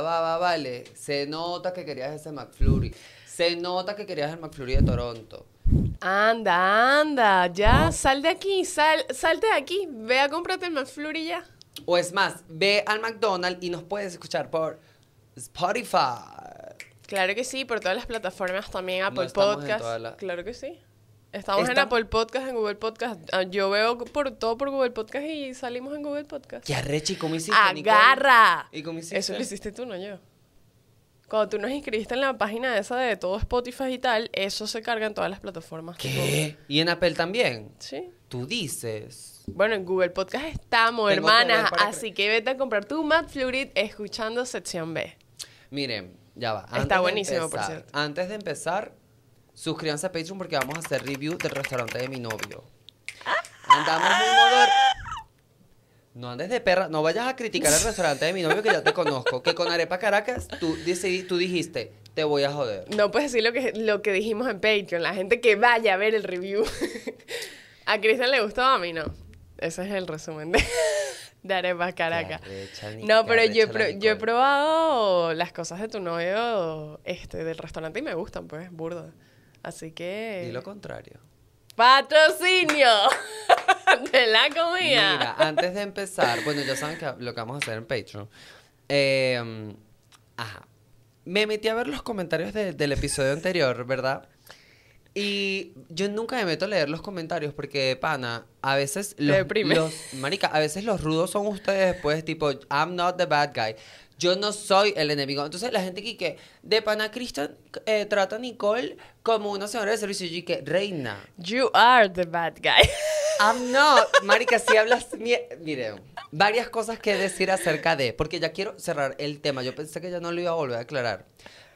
vale, se nota que querías ese McFlurry. Se nota que querías el McFlurry de Toronto. Anda, anda, ya, sal de aquí, sal, salte de aquí, ve a cómprate el McFlurry ya. O es más, ve al McDonald's y nos puedes escuchar por Spotify. Claro que sí, por todas las plataformas también, Apple Podcast. Claro que sí. Estamos en Apple Podcast, en Google Podcast. Ah, yo veo por todo por Google Podcast y salimos en Google Podcast. ¿Qué arrecha? ¿Y cómo hiciste, ¡Agarra! ¿Y cómo hiciste? Eso lo hiciste tú, no yo. Cuando tú nos inscribiste en la página esa de todo Spotify y tal, eso se carga en todas las plataformas. ¿Qué? ¿Y en Apple también? Sí. Tú dices. Bueno, en Google Podcast estamos, hermanas. así que vete a comprar tu Matt Fluid escuchando sección B. Miren, ya va. Está buenísimo, por cierto. Antes de empezar, Suscríbanse a Patreon porque vamos a hacer review del restaurante de mi novio. Ah. Andamos muy No andes de perra, no vayas a criticar el restaurante de mi novio que ya te conozco. Que con Arepa Caracas tú, decidí, tú dijiste, te voy a joder. No puedes decir lo que, lo que dijimos en Patreon, la gente que vaya a ver el review. a Cristian le gustó, a mí no. Ese es el resumen de, Arepa Caracas. No, pero yo, he yo he probado las cosas de tu novio este, del restaurante y me gustan, pues, burda. Así que. Y lo contrario. ¡Patrocinio! de la comida. Mira, antes de empezar, bueno, ya saben que lo que vamos a hacer en Patreon. Em, ajá. Me metí a ver los comentarios del episodio anterior, ¿verdad? Y yo nunca me meto a leer los comentarios porque, pana, a veces los, los, Marica, a veces los rudos son ustedes, pues, tipo, I'm not the bad guy. Yo no soy el enemigo. Entonces la gente que de pana Christian eh, trata a Nicole como una señora de servicio. Y que, reina. You are the bad guy. I'm not. Marica, si hablas. Mire varias cosas que decir acerca de. Porque ya quiero cerrar el tema. Yo pensé que ya no lo iba a volver a aclarar.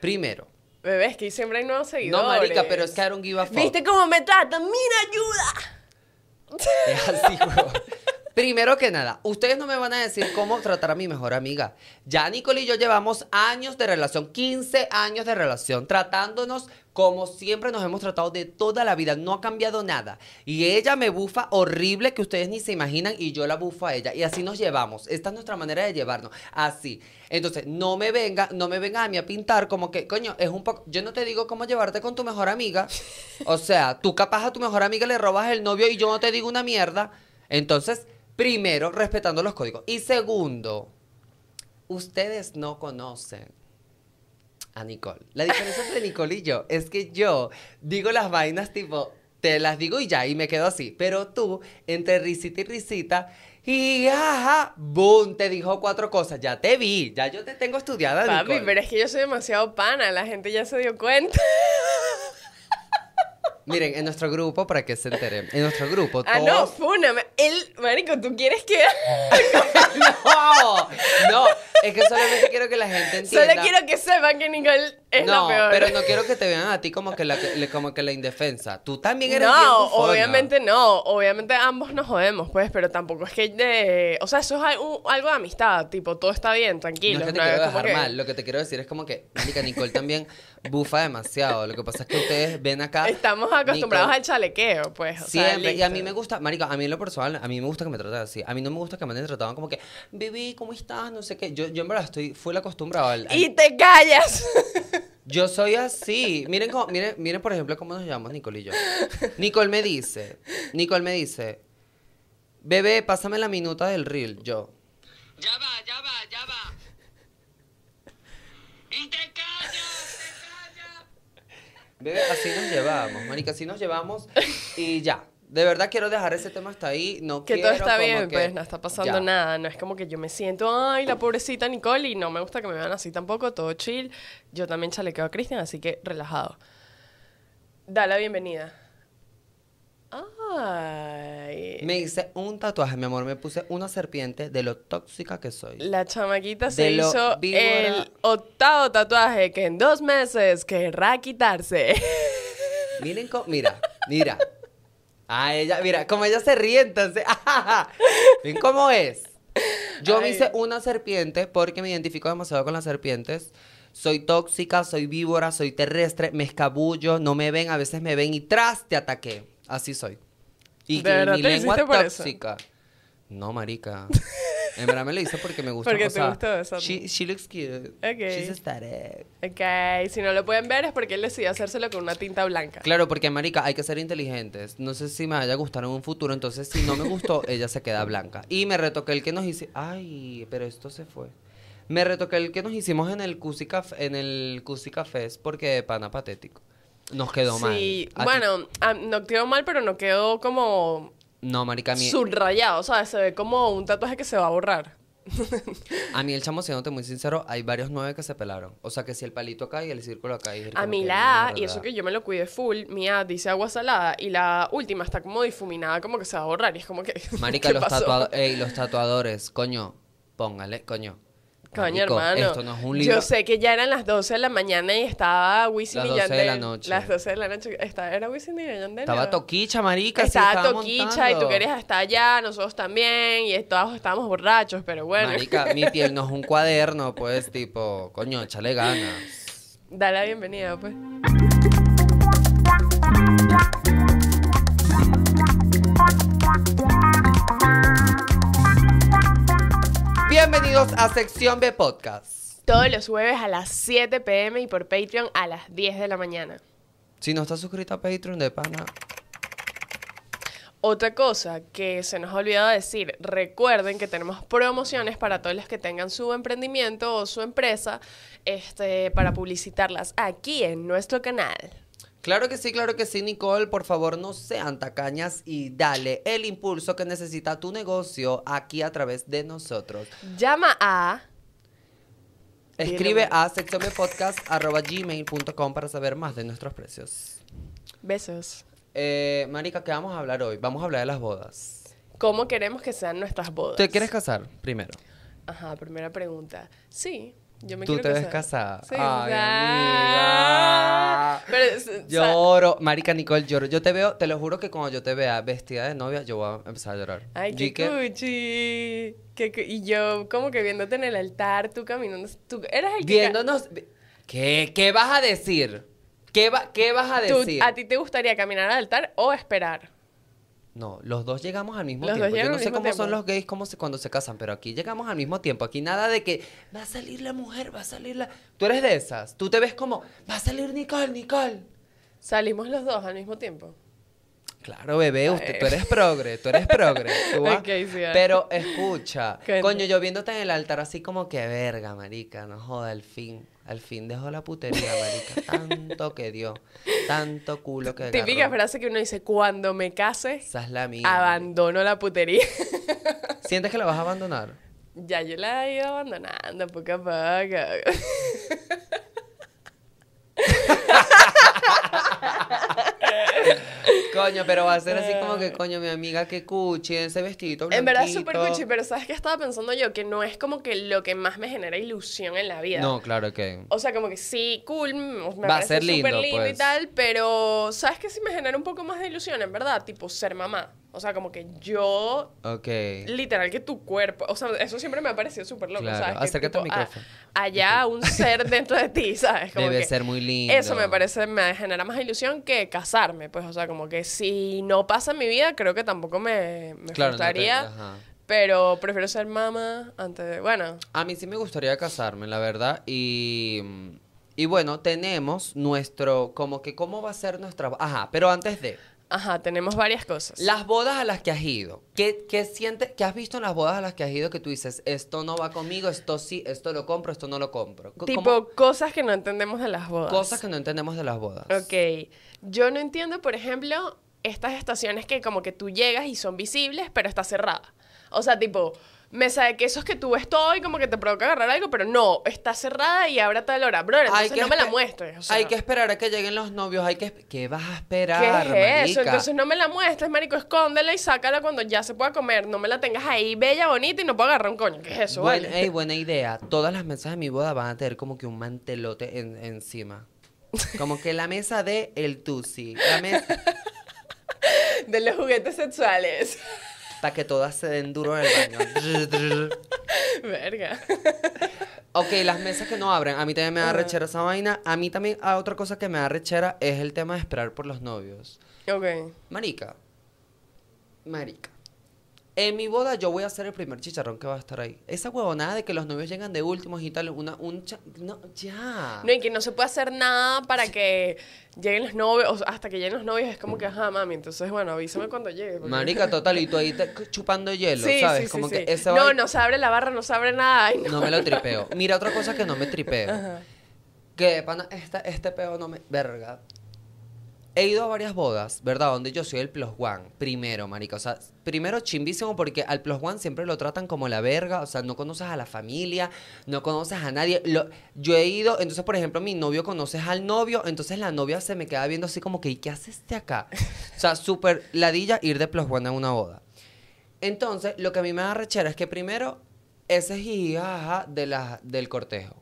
Primero. bebés es que siempre hay nuevos seguidores. No, Marica, pero es que Aaron give ¿Viste cómo me tratan? ¡Mira, ayuda! Es así, bro. Primero que nada, ustedes no me van a decir cómo tratar a mi mejor amiga. Ya Nicole y yo llevamos años de relación, 15 años de relación, tratándonos como siempre nos hemos tratado de toda la vida, no ha cambiado nada. Y ella me bufa horrible que ustedes ni se imaginan y yo la bufo a ella. Y así nos llevamos. Esta es nuestra manera de llevarnos. Así. Entonces, no me venga, no me venga a mí a pintar como que, coño, es un poco. Yo no te digo cómo llevarte con tu mejor amiga. O sea, tú capaz a tu mejor amiga le robas el novio y yo no te digo una mierda. Entonces Primero, respetando los códigos. Y segundo, ustedes no conocen a Nicole. La diferencia entre Nicole y yo es que yo digo las vainas tipo, te las digo y ya, y me quedo así. Pero tú, entre risita y risita, y ajá, boom, te dijo cuatro cosas. Ya te vi, ya yo te tengo estudiada. Papi, pero es que yo soy demasiado pana, la gente ya se dio cuenta. Miren, en nuestro grupo, para que se enteren, en nuestro grupo todos... Ah, no, fúname. El, marico, ¿tú quieres que...? no, no. Es que solamente quiero que la gente entienda... Solo quiero que sepan que Nicole no, pero no quiero que te vean a ti como que la, como que la indefensa. Tú también eres No, obviamente no. Obviamente ambos nos jodemos, pues, pero tampoco es que... De... o sea, eso es algo, de amistad, tipo, todo está bien, tranquilo. dejar mal. Lo que te quiero decir es como que, Marica, Nicole también bufa demasiado. Lo que pasa es que ustedes ven acá... Estamos acostumbrados al chalequeo, pues. siempre, y a mí me gusta... Marica, a mí en lo personal, a mí me gusta que me traten así. A mí no me gusta que me trataban como que, Vivi, ¿cómo estás? No sé qué. Yo, yo en verdad estoy... Fui la acostumbrado Y te callas. Yo soy así. Miren, miren, miren, por ejemplo, cómo nos llamamos Nicole y yo. Nicole me dice, Nicole me dice, bebé, pásame la minuta del reel. Yo. Ya va, ya va, ya va. Y te callas, te callas. Bebé, así nos llevamos, manica, así nos llevamos y ya. De verdad quiero dejar ese tema hasta ahí. No que todo está bien, pues no está pasando nada. No es como que yo me siento, ay, la pobrecita Nicole, y no me gusta que me vean así tampoco, todo chill. Yo también chalequeo a Cristian, así que relajado. Dale la bienvenida. Me hice un tatuaje, mi amor. Me puse una serpiente de lo tóxica que soy. La chamaquita se hizo el octavo tatuaje que en dos meses querrá quitarse. Miren, mira, mira. Ah, ella, mira, como ella se ríe, entonces. ¿Ven cómo es? Yo me hice una serpiente porque me identifico demasiado con las serpientes. Soy tóxica, soy víbora, soy terrestre, me escabullo, no me ven, a veces me ven y tras te ataqué. Así soy. Y, ¿De y mi lengua tóxica. No, marica. En verdad me lo hice porque me gustó. Porque te gustó eso. She, looks cute. Okay. She's aesthetic. Ok. Si no lo pueden ver es porque él decidió hacérselo con una tinta blanca. Claro, porque, marica, hay que ser inteligentes. No sé si me vaya a gustar en un futuro. Entonces, si no me gustó, ella se queda blanca. Y me retoqué el que nos hice. Ay, pero esto se fue. Me retoqué el que nos hicimos en el Cusi en el Cusi Cafés porque pana patético. Nos quedó mal. Sí, bueno, no quedó mal, pero no quedó como no, marica, a mí... Subrayado, sea, Se ve como un tatuaje que se va a borrar. a mí el chamo, siéndote muy sincero, hay varios nueve que se pelaron. O sea, que si el palito cae y el círculo cae... a mí la A, y eso que yo me lo cuide full, mi A dice agua salada y la última está como difuminada, como que se va a borrar. Y es como que... Marica, los, los tatuadores, coño, póngale, coño. Coño, hermano. Yo sé que ya eran las 12 de la mañana y estaba Wisin y Yandel. Las 12 de la noche. Las 12 de la noche. Estaba, era Wisin y Yandel. Estaba Toquicha, marica. Estaba, estaba Toquicha y tú querías estar allá, nosotros también. Y todos estábamos borrachos, pero bueno. Marica, mi piel no es un cuaderno, pues, tipo, coño, échale ganas. Dale la bienvenida, pues. Bienvenidos a Sección B Podcast. Todos los jueves a las 7 pm y por Patreon a las 10 de la mañana. Si no estás suscrito a Patreon de pana. Otra cosa que se nos ha olvidado decir, recuerden que tenemos promociones para todos los que tengan su emprendimiento o su empresa, este, para publicitarlas aquí en nuestro canal. Claro que sí, claro que sí, Nicole. Por favor, no sean tacañas y dale el impulso que necesita tu negocio aquí a través de nosotros. Llama a. Escribe a gmail.com para saber más de nuestros precios. Besos. Eh, Marica, ¿qué vamos a hablar hoy? Vamos a hablar de las bodas. ¿Cómo queremos que sean nuestras bodas? ¿Te quieres casar primero? Ajá, primera pregunta. Sí. Yo me Tú te ves casada. Sí, lloro. Marica Nicole, lloro. Yo te veo, te lo juro que cuando yo te vea vestida de novia, yo voy a empezar a llorar. Ay, qué cuchi. y yo como que viéndote en el altar, tú caminando. Tú eres el que... Viéndonos... ¿Qué, ¿Qué vas a decir? ¿Qué, va, qué vas a decir? ¿A ti te gustaría caminar al altar o esperar? No, los dos llegamos al mismo tiempo. Yo no sé cómo son los gays cómo cuando se casan, pero aquí llegamos al mismo tiempo. Aquí nada de que va a salir la mujer, va a salir la... Tú eres de esas. Tú te ves como, va a salir Nicole, Nicole. Salimos los dos al mismo tiempo. Claro, bebé, usted, tú eres progre, tú eres progre. pero escucha, coño, yo viéndote en el altar así como que verga, marica, no joda, al fin. Al fin dejó la putería, marica. Tanto que dio. Tanto culo que dio. Típica frase que uno dice, cuando me case, la abandono la putería. ¿Sientes que la vas a abandonar? Ya yo la he ido abandonando poco a poco. coño, pero va a ser así como que, ah. coño, mi amiga, que cuchi, ese vestido. En verdad es súper cuchi, pero ¿sabes qué estaba pensando yo? Que no es como que lo que más me genera ilusión en la vida. No, claro que. O sea, como que sí, cool, me va a ser lindo, super lindo y pues. tal, pero ¿sabes qué? Sí me genera un poco más de ilusión, en verdad, tipo ser mamá. O sea, como que yo. Ok. Literal, que tu cuerpo. O sea, eso siempre me ha parecido súper loco. Claro. al ah, micrófono. allá un ser dentro de ti, ¿sabes? Debe ser muy lindo. Eso me parece, me genera más ilusión que casarme. Pues, o sea, como que si no pasa en mi vida, creo que tampoco me, me gustaría. Pero prefiero ser mamá antes de. Bueno. A mí sí me gustaría casarme, la verdad. Y. Y bueno, tenemos nuestro. Como que, ¿cómo va a ser nuestra. Ajá, pero antes de. Ajá, tenemos varias cosas. Las bodas a las que has ido. ¿Qué, sientes? ¿Qué has visto en las bodas a las que has ido que tú dices, esto no va conmigo, esto sí, esto lo compro, esto no lo compro? tipo, cosas que no entendemos de las bodas. Cosas que no entendemos de las bodas. Ok. Yo no entiendo, por ejemplo, estas estaciones que como que tú llegas y son visibles, pero está cerrada. O sea, tipo, mesa de quesos que tú ves todo y como que te provoca agarrar algo, pero no, está cerrada y ahora tal hora. Bro, entonces no me la muestres. Hay que esperar a que lleguen los novios, hay que... ¿Qué vas a esperar, ¿Qué eso? Entonces no me la muestres, marico, escóndela y sácala cuando ya se pueda comer. No me la tengas ahí bella, bonita y no puedo agarrar un coño. ¿Qué es eso, bueno buena idea. Todas las mesas de mi boda van a tener como que un mantelote encima. Como que la mesa de el tusi. La mesa... de los juguetes sexuales para que todas se den duro en el baño. Verga. Ok, las mesas que no abren. A mí también me da rechera esa vaina. A mí también, ah, otra cosa que me da rechera es el tema de esperar por los novios. Ok. Marica. Marica. En mi boda yo voy a ser el primer chicharrón que va a estar ahí. Esa huevonada de que los novios llegan de últimos y tal, una, un no, ya. No, y que no se puede hacer nada para que lleguen los novios, o hasta que lleguen los novios es como que, ajá, mami, entonces, bueno, avísame mm. cuando llegue. Marica, total, y tú ahí chupando hielo, ¿sabes? Como que esa No, no se abre la barra, no se abre nada. no. me lo tripeo. Mira, otra cosa que no me tripeo. Que, pana, este peo no me... Verga he ido a varias bodas, ¿verdad? Donde yo soy el plus one, primero, marica. O sea, primero chimbísimo porque al plus one siempre lo tratan como la verga. O sea, no conoces a la familia, no conoces a nadie. yo he ido, entonces, por ejemplo, mi novio conoces al novio, entonces la novia se me queda viendo así como que, ¿y qué haces de este acá? O sea, súper ladilla ir de plus one a una boda. Entonces, lo que a mí me da rechera es que primero, ese es de la, del cortejo.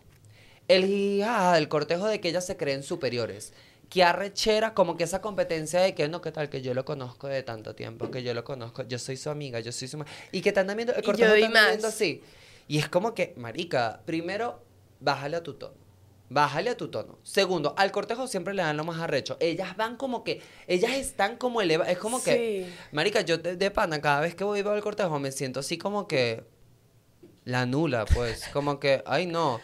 El jijaja del cortejo de que ellas se creen superiores que arrechera, como que esa competencia de que no, qué tal, que yo lo conozco de tanto tiempo, que yo lo conozco, yo soy su amiga, yo soy su Y que están viendo, el cortejo y así. Y es como que, marica, primero, bájale a tu tono. Bájale a tu tono. Segundo, al cortejo siempre le dan lo más arrecho. Ellas van como que, ellas están como elevadas. Es como que, marica, yo de, de, pana, cada vez que voy al cortejo me siento así como que la nula, pues, como que, ay no.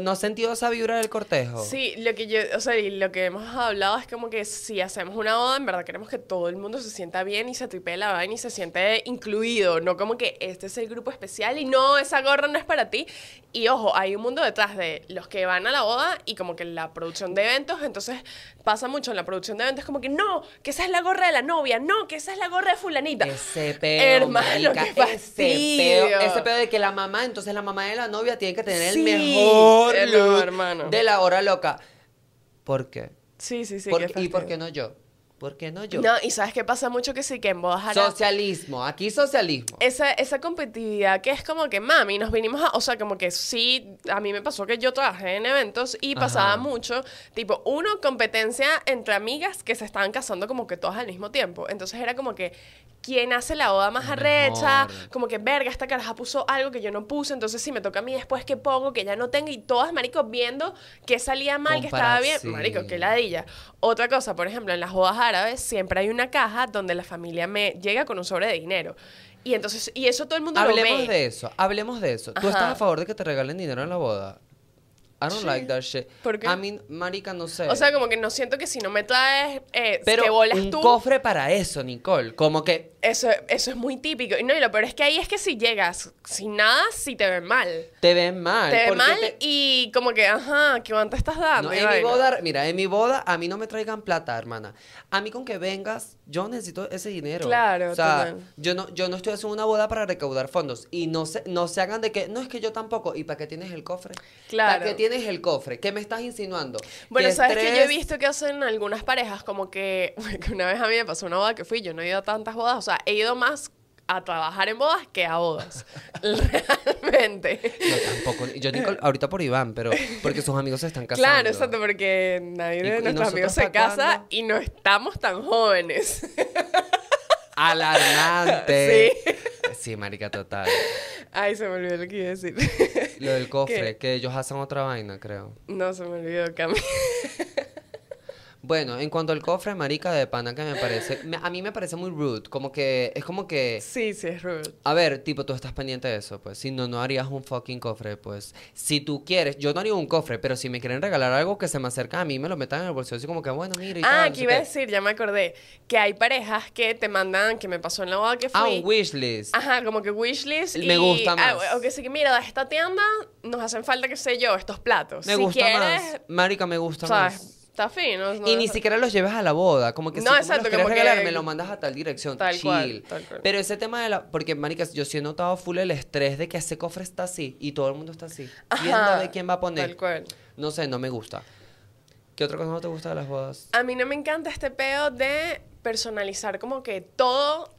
¿No has sentido esa vibra del cortejo? Sí, lo que yo, o sea, lo que hemos hablado es como que si hacemos una boda en verdad queremos que todo el mundo se sienta bien y se tripee la vaina y se siente incluido, no como que este es el grupo especial y no, esa gorra no es para ti. Y ojo, hay un mundo detrás de los que van a la boda y como que la producción de eventos, entonces pasa mucho en la producción de eventos como que no, que esa es la gorra de la novia, no, que esa es la gorra de fulanita. Ese pedo, Hermano, qué ese, de que la mamá entonces la mamá de la novia tiene que tener el mejor hermano. de la hora loca. ¿Por qué? Sí, sí, sí. ¿Y por qué no yo? ¿Por qué no yo? No, y sabes qué pasa mucho que sí, que en bodas Socialismo, aquí socialismo. Esa, esa competitividad que es como que, mami, nos vinimos a. O sea, como que sí, a mí me pasó que yo trabajé en eventos y pasaba mucho, tipo, uno, competencia entre amigas que se estaban casando como que todas al mismo tiempo. Entonces era como que, quién hace la boda más arrecha, como que verga, esta caraja puso algo que yo no puse, entonces si me toca a mí después que pongo, que ya no tengo, y todas, marico, viendo que salía mal, que estaba bien, marico, qué ladilla. Otra cosa, por ejemplo, en las bodas árabes siempre hay una caja donde la familia me llega con un sobre de dinero. Y entonces, y eso todo el mundo lo ve. Hablemos de eso, hablemos de eso. ¿Tú estás a favor de que te regalen dinero en la boda? I don't like that shit. A mí, marica, no sé. O sea, como que no siento que si no me traes, eh, Pero que bolas un cofre para eso, Nicole. Como que eso, es muy típico. Y no, y lo peor es que ahí es que si llegas sin nada, Si te ven mal. Te ven mal. Te ven mal y como que, ajá, ¿qué cuánto estás dando? No, en mi boda, mira, en mi boda a mí no me traigan plata, hermana. A mí con que vengas, yo necesito ese dinero. Claro. O sea, yo no, yo no estoy haciendo una boda para recaudar fondos. Y no se, no se hagan de que, no, es que yo tampoco. ¿Y para qué tienes el cofre? Claro. ¿Para qué tienes el cofre? ¿Qué me estás insinuando? Bueno, sabes que yo he visto que hacen algunas parejas como que, una vez a mí me pasó una boda que fui, yo no he ido a tantas bodas, o sea, he ido más a trabajar en bodas que a bodas. Realmente. No, tampoco. Yo digo ahorita por Iván, pero porque sus amigos se están casando. Claro, exacto, porque nadie de nuestros amigos se casa y no estamos tan jóvenes. Alarmante. Sí. Sí, marica, total. Ay, se me olvidó lo que iba a decir. Lo del cofre, que ellos hacen otra vaina, creo. No, se me olvidó que bueno, en cuanto al cofre, marica de pana que me parece, a mí me parece muy rude, como que es como que Sí, sí es rude. A ver, tipo tú estás pendiente de eso, pues si no no harías un fucking cofre, pues si tú quieres, yo no haría un cofre, pero si me quieren regalar algo que se me acerca a mí, me lo metan en el bolsillo así como que bueno, mira y Ah, aquí iba a decir, ya me acordé, que hay parejas que te mandan, que me pasó en la boda que fui. Ah, un wishlist. Ajá, como que wishlist Me gusta ah, más. o que sí que mira, de esta tienda nos hacen falta qué sé yo, estos platos. Me gusta Marica, me gusta más. Está fino. No, y ni siquiera los llevas a la boda. Como que no, si exacto, porque los regalar, me lo mandas a tal dirección. Tal Cual, Pero ese tema de la. Porque, maricas, yo sí he notado full el estrés de que ese cofre está así y todo el mundo está así. Ajá, de quién va a poner. No sé, no me gusta. ¿Qué otra cosa no te gusta de las bodas? A mí no me encanta este pedo de personalizar como que todo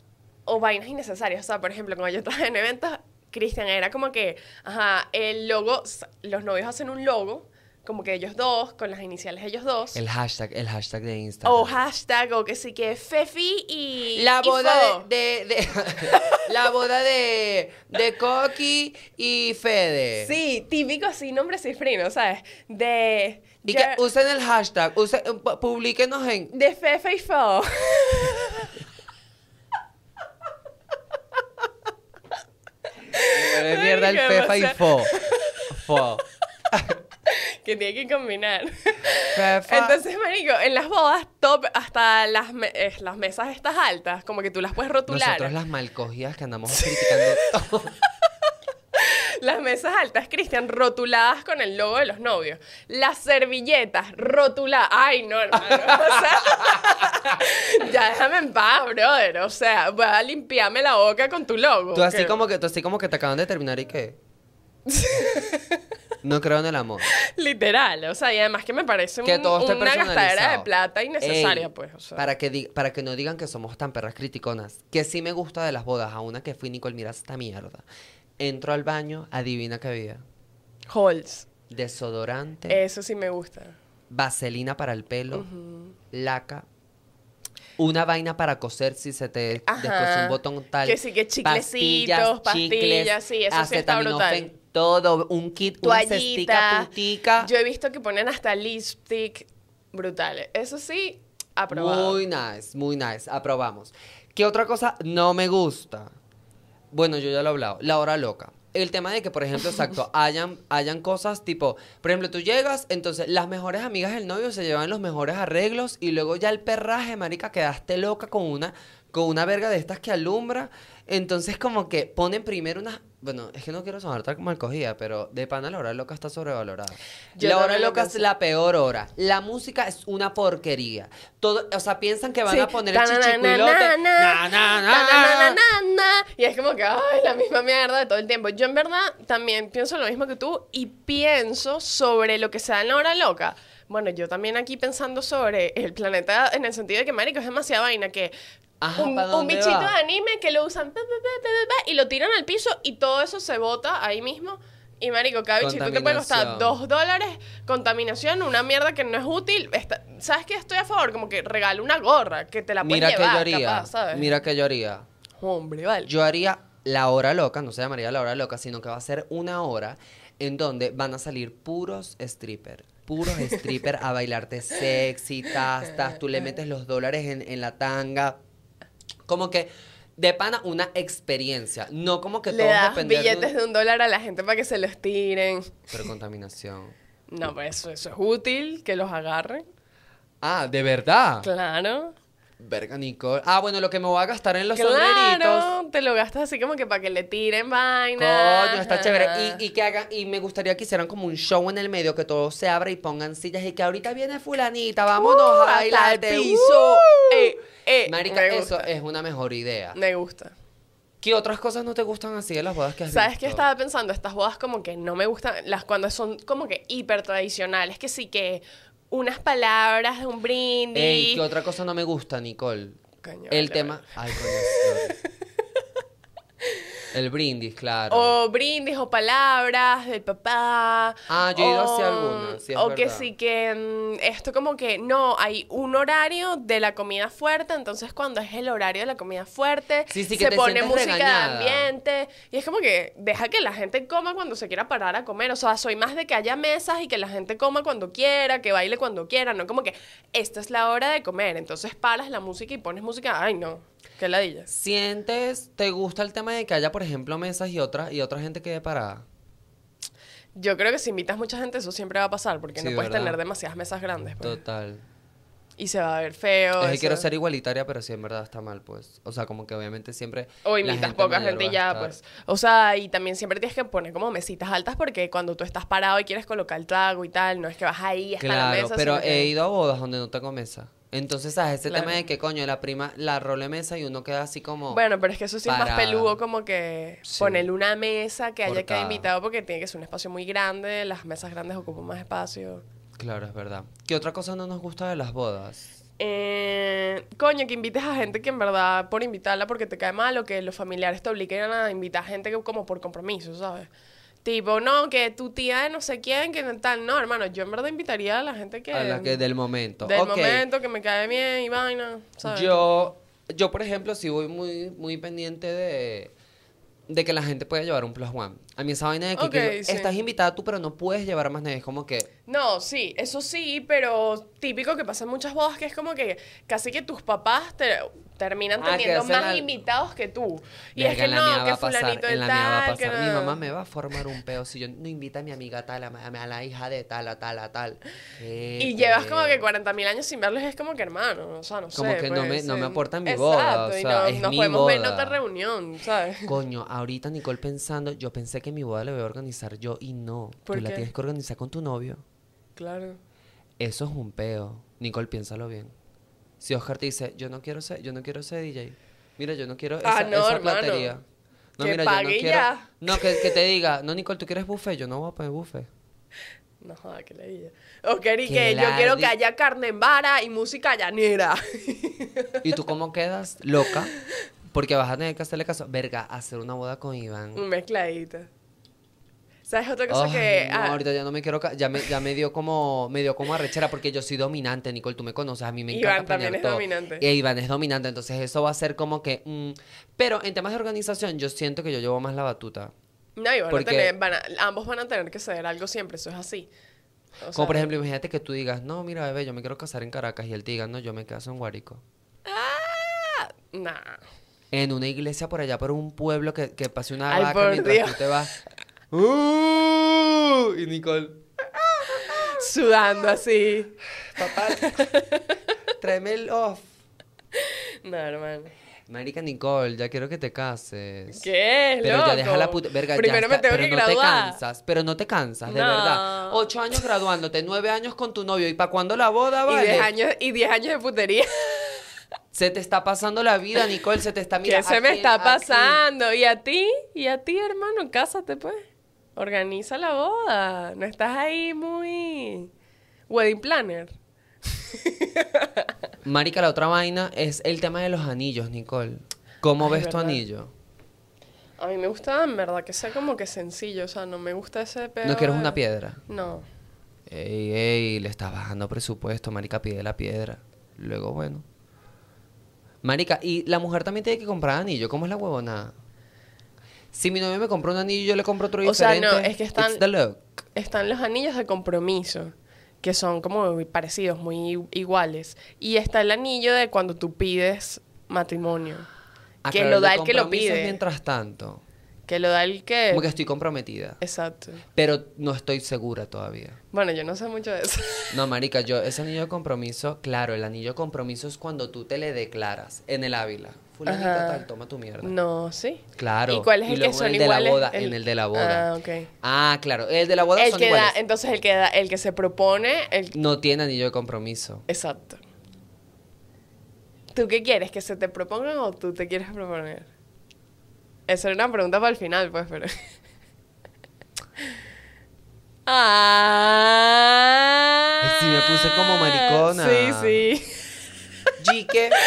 o vainas innecesarias. O sea, por ejemplo, cuando yo estaba en eventos, Cristian era como que, ajá, el logo, los novios hacen un logo como que ellos dos, con las iniciales ellos dos. El hashtag, el hashtag de Instagram. O hashtag, o que sí que Fefi y. La boda de. la boda de. De Coqui y Fede. Sí, típico así, nombre cifrino, ¿sabes? De. Y que usen el hashtag, usen, eh, Publíquenos en. De Fefe y Fo. mierda el Fefa y Fo. Fo. que tiene que combinar. Perfecto. Entonces, marico, en las bodas top hasta las, las mesas estas altas, como que tú las puedes rotular. Nosotros las malcogidas que andamos criticando todo. Las mesas altas, Cristian, rotuladas con el logo de los novios. Las servilletas, rotuladas. Ay, no, hermano. O sea, ya déjame en paz, brother. O sea, voy a limpiarme la boca con tu logo. Tú así, como, que, tú así como que te acaban de terminar y qué. No creo en el amor. Literal, o sea, y además que me parece una gastadera de plata innecesaria, pues. para, que para que no digan que somos tan perras criticonas, que sí me gusta de las bodas, a una que fui, Nicole, mira esta mierda. Entro al baño, adivina qué había. Holz. Desodorante. Eso sí me gusta. Vaselina para el pelo, laca una vaina para coser si se te descosió un botón tal. Que sí, que chiclecitos, pastillas, pastillas chicles, sí, eso sí está brutal todo, un kit, Toallita. Yo he visto que ponen hasta lipstick brutales. Eso sí, aprobado. Muy nice, muy nice, aprobamos. ¿Qué otra cosa no me gusta? Bueno, yo ya lo he hablado, la hora loca el tema de que, por ejemplo, exacto, hayan, hayan cosas tipo, por ejemplo, tú llegas, entonces las mejores amigas del novio se llevan los mejores arreglos y luego ya el perraje, marica, quedaste loca con una, con una verga de estas que alumbra entonces, como que ponen primero unas. Bueno, es que no quiero sonar como como cogida, pero de pana la hora loca está sobrevalorada. la hora loca es la peor hora. La música es una porquería. Todo, o sea, piensan que van a poner el chichiculote. y es como que, ay, la misma mierda de todo el tiempo. Yo, en verdad, también pienso lo mismo que tú y pienso sobre lo que se da en la hora loca bueno, yo también aquí pensando sobre el planeta en el sentido de que, marico, es demasiada vaina que un, bichito de anime que lo usan y lo tiran al piso y todo eso se bota ahí mismo. Y marico, cada bichito te puede costar dos dólares, contaminación, una mierda que no es útil. ¿Sabes qué? Estoy a favor, como que regalo una gorra que te la puedes mira llevar, que yo Mira que yo haría. Hombre, vale. Yo haría la hora loca, no se llamaría la hora loca, sino que va a ser una hora en donde van a salir puros strippers puros strippers a bailarte sexy, tastas, tú le metes los dólares en, en la tanga como que de pana una experiencia, no como que Le todos billetes de un dólar a la gente para que se los tiren. Pero contaminación. No, pues eso, eso es útil, que los agarren. Ah, ¿de verdad? Claro. Verga, Nicole. Ah, bueno, lo que me voy a gastar en los claro, te lo gastas así como que para que le tiren vaina. Coño, está chévere. Y, y, que hagan, y me gustaría que hicieran como un show en el medio, que todo se abra y pongan sillas y que ahorita viene fulanita, vámonos uh, a bailar de piso. Eh, eh, Marica, eso es una mejor idea. Me gusta. ¿Qué otras cosas no te gustan así de las bodas que has ¿Sabes qué estaba pensando? Estas bodas como que no me gustan, las cuando son como que hiper tradicionales, que sí que unas palabras, de un brindis. Ey, ¿qué otra cosa no me gusta, Nicole? el tema. Ay, el brindis, claro. O brindis o palabras del papá. Ah, yo he ido hacia algunas. Sí, o que sí que mm, esto como que no, hay un horario de la comida fuerte, entonces cuando es el horario de la comida fuerte, se pone música de ambiente y es como que deja que la gente coma cuando se quiera parar a comer. O sea, soy más de que haya mesas y que la gente coma cuando quiera, que baile cuando quiera, no como que esta es la hora de comer, entonces paras la música y pones música, ay no. ¿Qué ladilla? ¿Sientes, te gusta el tema de que haya, por ejemplo, mesas y otras y otra gente quede parada? Yo creo que si invitas mucha gente, eso siempre va a pasar, porque no puedes tener demasiadas mesas grandes. Pues. Total. Y se va a ver feo. Es que quiero ser igualitaria, pero sí, en verdad está mal, pues. O sea, como que obviamente siempre. O invitas poca gente y ya, pues. O sea, y también siempre tienes que poner como mesitas altas, porque cuando tú estás parado y quieres colocar el trago y tal, no es que vas ahí hasta la mesa. Pero he ido a bodas donde no tengo mesa. Entonces, ¿sabes? Ese tema de que, coño, la prima la role mesa y uno queda así como... Bueno, pero es que eso sí es más peludo como que poner una mesa que haya que invitado porque tiene que ser un espacio muy grande, las mesas grandes ocupan más espacio. Claro, es verdad. ¿Qué otra cosa no nos gusta de las bodas? Eh, coño, que invites a gente que en verdad por invitarla porque te cae mal o que los familiares te obliguen a invitar a gente que, como por compromiso, ¿sabes? Tipo, no, que tu tía de no sé quién, que tal. No, hermano, yo en verdad invitaría a la gente que. A la que del momento. Del momento, que me cae bien y vaina. Yo, yo, por ejemplo, sí voy muy, muy pendiente de, de que la gente pueda llevar un plus one. A mí esa vaina de que, estás invitada tú, pero no puedes llevar más neves, como que. No, sí, eso sí, pero típico que pasa en muchas bodas que es como que casi que tus papás te, terminan ah, teniendo más invitados que tú. Y es que no, que fulanito de tal. Que Mi mamá me va a formar un peo si yo no invito a mi amiga tal, a, la hija de tal, a tal, a tal. y llevas como que 40.000 mil años sin verlos, es como que hermano, o sea, no sé. Como que no, me, pues, no me aportan mi boda. y es nos podemos ver en otra reunión, ¿sabes? Coño, ahorita Nicole pensando, yo pensé que mi boda la voy a organizar yo y no. ¿Por tú la tienes que organizar con tu novio. Claro. Eso es un peo. Nicole, piénsalo bien. Si Oscar te dice, yo no quiero ser, yo no quiero ser DJ. Mira, yo no quiero ah, esa, ah, no, que quiero. No, que, te diga, no, Nicole, tú quieres buffet, yo no voy a poner buffet. No, que le diga. Oscar, y que, yo quiero que haya carne en vara y música llanera. ¿Y tú cómo quedas? Loca. Porque vas a tener que hacerle caso. Verga, hacer una boda con Iván. Mezcladita. ¿Sabes otra cosa que.? No, ah? ahorita ya no me quiero. Ya me, ya me dio como. Me dio como arrechera porque yo soy dominante, Nicole. Tú me conoces. A mí me encanta. Iván también es dominante. Iván es dominante. Entonces eso va a ser como que. Mm, pero en temas de organización, yo siento que yo llevo más la batuta. No, Iván, porque... ambos van a tener que ceder algo siempre. Eso es así. como por ejemplo, imagínate que tú digas, no, mira, bebé, yo me quiero casar en Caracas. Y él te diga, no, yo me caso en Guárico. ¡Ah! No. En una iglesia por allá, por un pueblo que, que pase una vaca mientras tú te vas. ¡Uh! Y Nicole. Sudando así. Papá, tráeme off. No, hermano. Marica Nicole, ya quiero que te cases. ¿Qué? Pero deja la Primero me tengo que no graduar. te cansas, pero no te cansas, de verdad. Ocho años graduándote, nueve años con tu novio. ¿Y para cuándo la boda, vale? Y diez años, y años de putería. Se te está pasando la vida, Nicole, se te está mirando. se me está pasando? ¿Y a ti? ¿Y a ti, hermano? Cásate, pues. Organiza la boda. No estás ahí muy. Wedding planner. Marica, la otra vaina es el tema de los anillos, Nicole. ¿Cómo ves tu anillo? A mí me gusta, en verdad, que sea como que sencillo. O sea, no me gusta ese pedo. ¿No quieres una piedra? No. Ey, ey, le estás bajando presupuesto, Marica, pide la piedra. Luego, bueno. Marica, y la mujer también tiene que comprar anillo. ¿Cómo es la huevonada? Si mi novio me compró un anillo, yo le compro otro diferente. O sea, no, es que están, están los anillos de compromiso, que son como muy parecidos, muy iguales. Y está el anillo de cuando tú pides matrimonio. Ah, que lo da el que lo pide. mientras tanto. Que lo da el que... Como que estoy comprometida. Exacto. Pero no estoy segura todavía. Bueno, yo no sé mucho de eso. No, marica, yo... Ese anillo de compromiso... Claro, el anillo de compromiso es cuando tú te le declaras en el Ávila. Fulanita tal, toma tu mierda. No, sí. Claro. ¿Y cuál es el que son en el De la boda, En el de la boda. Ah, ok. Ah, claro. El de la boda entonces, el que, el que se propone... El... No tiene anillo de compromiso. Exacto. ¿Tú qué quieres? ¿Que se te propongan o tú te quieres proponer? Esa era una pregunta para el final, pues, pero. ah. Sí, me puse como maricona. Sí, sí. Jike.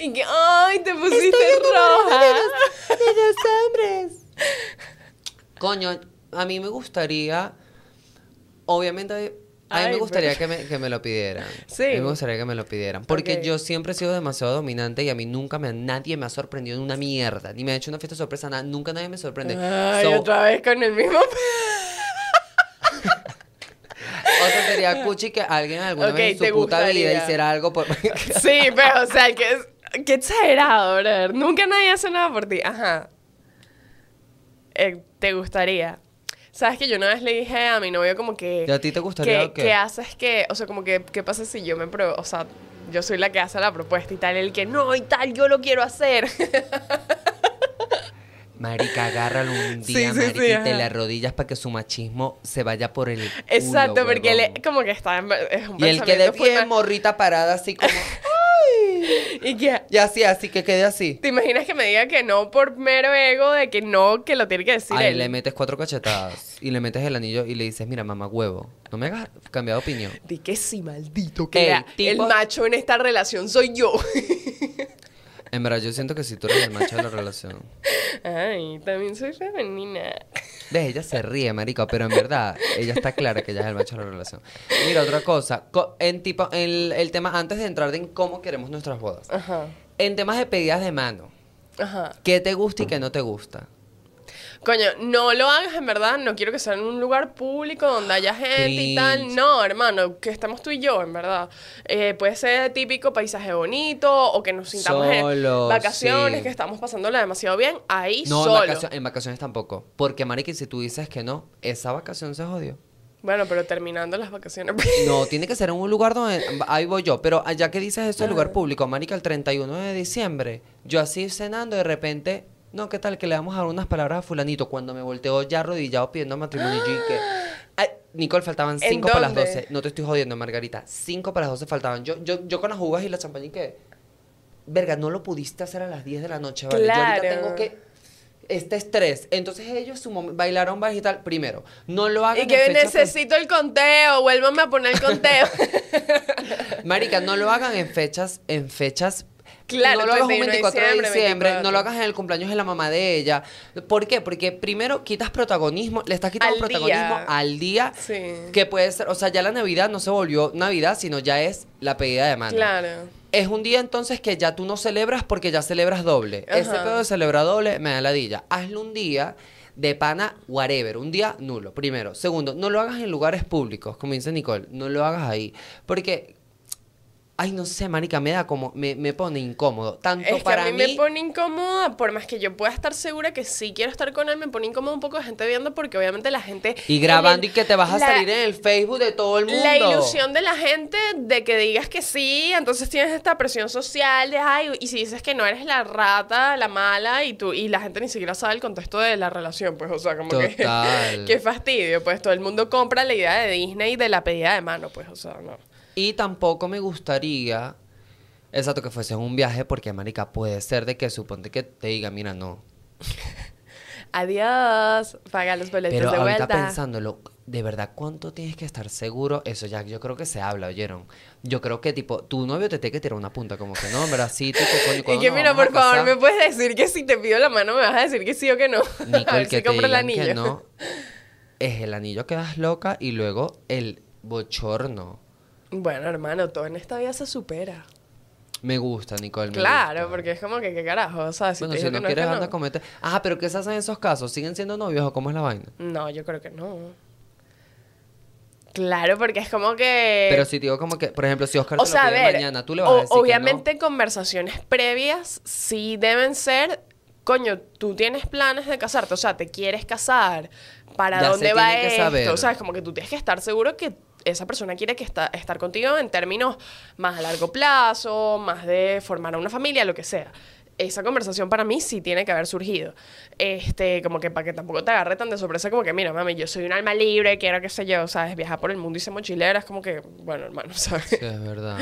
Y que, ay, te pusiste Estoy roja. de los hombres. Coño, a mí me gustaría. Obviamente a mí me gustaría que, me, lo pidieran. Sí. A mí me gustaría que me lo pidieran. Porque yo siempre he sido demasiado dominante y a mí nunca me, nadie me ha sorprendido en una mierda. Ni me ha hecho una fiesta sorpresa, nada. Nunca nadie me sorprende. Ay, otra vez con el mismo. O sea, sería cuchi que alguien alguna vez en su puta vida hiciera algo por... sí, pero, o sea, que, que exagerado, Nunca nadie hace nada por ti. Ajá. Eh, ¿Te gustaría? Sabes que yo una vez le dije a mi novio como que... ¿Y a ti te gustaría qué? haces que... O sea, como que... ¿Qué pasa si yo me... o sea, yo soy la que hace la propuesta y tal. El que no y tal, yo lo quiero hacer. Marica, agárralo un día, y te las rodillas para que su machismo se vaya por el Exacto, porque él como que está es Y el que de pie, morrita parada así como... Y así, así, que quede así. ¿Te imaginas que me diga que no por mero ego de que no, que lo tiene que decir Ahí le metes cuatro cachetadas y le metes el anillo y le dices, mira, mamá, huevo, no me hagas cambiado de opinión. Di que sí, maldito, que el macho en esta relación soy yo. En verdad, yo siento que si tú eres el macho de la relación. Ay, también soy femenina. De ella se ríe, marico, pero en verdad, ella está clara que ella es el macho de la relación. Mira, otra cosa. En tipo, el, el, tema, antes de entrar en cómo queremos nuestras bodas. Ajá. En temas de pedidas de mano. Ajá. ¿Qué te gusta y qué no te gusta? Coño, no lo hagas en verdad, no quiero que sea en un lugar público donde haya gente y tal. No, hermano, que estamos tú y yo, en verdad. Eh, puede ser típico paisaje bonito o que nos sintamos en vacaciones, que estamos pasándola demasiado bien, ahí no, solo. En, vacaciones, en vacaciones tampoco. Porque, Marique, si tú dices que no, esa vacación se jodió. Bueno, pero terminando las vacaciones. Pues. no, tiene que ser en un lugar donde. Ahí voy yo. Pero ah, ya que dices eso, el lugar público, Marica, el 31 de diciembre, yo así cenando, de repente no, ¿qué tal? Que le vamos a dar unas palabras a fulanito. Cuando me volteó ya arrodillado pidiendo matrimonio, y que... Nicole, faltaban cinco para las doce. No te estoy jodiendo, Margarita. Cinco para las doce faltaban. Yo, yo, con las uvas y la champaña que... Verga, no lo pudiste hacer a las 10 de la noche, ¿vale? Yo ahorita tengo que este estrés. Entonces ellos su bailaron y primero. No lo hagan. Y que necesito el conteo, vuélvame a poner el conteo. Marica, no lo hagan en fechas, en fechas Claro, no lo hagas el 24 de diciembre, no lo hagas en el cumpleaños de la mamá de ella. ¿Por qué? Porque primero quitas protagonismo, le estás quitando protagonismo al día, que puede ser, o sea, ya la Navidad no se volvió Navidad, sino ya es la pedida de mano. Claro. Es un día entonces que ya tú no celebras porque ya celebras doble. Ese pedo de celebrar doble me da la dilla. Hazlo un día de pana, whatever. Un día nulo, primero. Segundo, no lo hagas en lugares públicos, como dice Nicole. No lo hagas ahí. Porque Ay, no sé, marica, me da como, me, pone incómodo. Tanto es que para a mí, me pone incómoda, por más que yo pueda estar segura que sí quiero estar con él, me pone incómodo un poco de gente viendo porque obviamente la gente... Y grabando y que te vas a salir en el Facebook de todo el mundo. La ilusión de la gente de que digas que sí, entonces tienes esta presión social de, ay, y si dices que no eres la rata, la mala, y tú, y la gente ni siquiera sabe el contexto de la relación, pues, o sea, como que... qué fastidio, pues todo el mundo compra la idea de Disney de la pedida de mano, pues, o sea, no. Y tampoco me gustaría, exacto, que fuese un viaje, porque, marica, puede ser de que suponte que te diga, mira, no. Adiós, paga los boletos Pero de ahorita de verdad, ¿cuánto tienes que estar seguro? Eso ya, yo creo que se habla, ¿oyeron? Yo creo que, tipo, tu novio te tiene que tirar una punta, como que no, pero verdad, tipo, Y que, mira, por favor, ¿me puedes decir que si te pido la mano me vas a decir que sí o que no? Nico que te el anillo. no, es el anillo que das loca y luego el bochorno bueno, hermano, todo en esta vida se supera. Me gusta, Nicole. Claro, porque es como que, ¿qué carajo? O sea, si bueno, si no quieres, anda a cometer. Ah, pero ¿qué se hacen en esos casos? ¿Siguen siendo novios o cómo es la vaina? No, yo creo que no. Claro, porque es como que. Pero si digo como que, por ejemplo, si Oscar te pide a mañana, tú le vas a decir Obviamente, conversaciones previas sí deben ser. Coño, tú tienes planes de casarte, o sea, te quieres casar. ¿Para dónde va esto? O sea, es como que tú tienes que estar seguro que esa persona quiere que está, estar contigo en términos más a largo plazo, más de formar una familia, lo que sea. Esa conversación para mí sí tiene que haber surgido. Este, como que para que tampoco te agarre tan de sorpresa, como que, mira, mami, yo soy un alma libre, quiero que sé yo, ¿sabes? Viajar por el mundo y ser mochilera, es como que, bueno, hermano, ¿sabes? Sí, es verdad.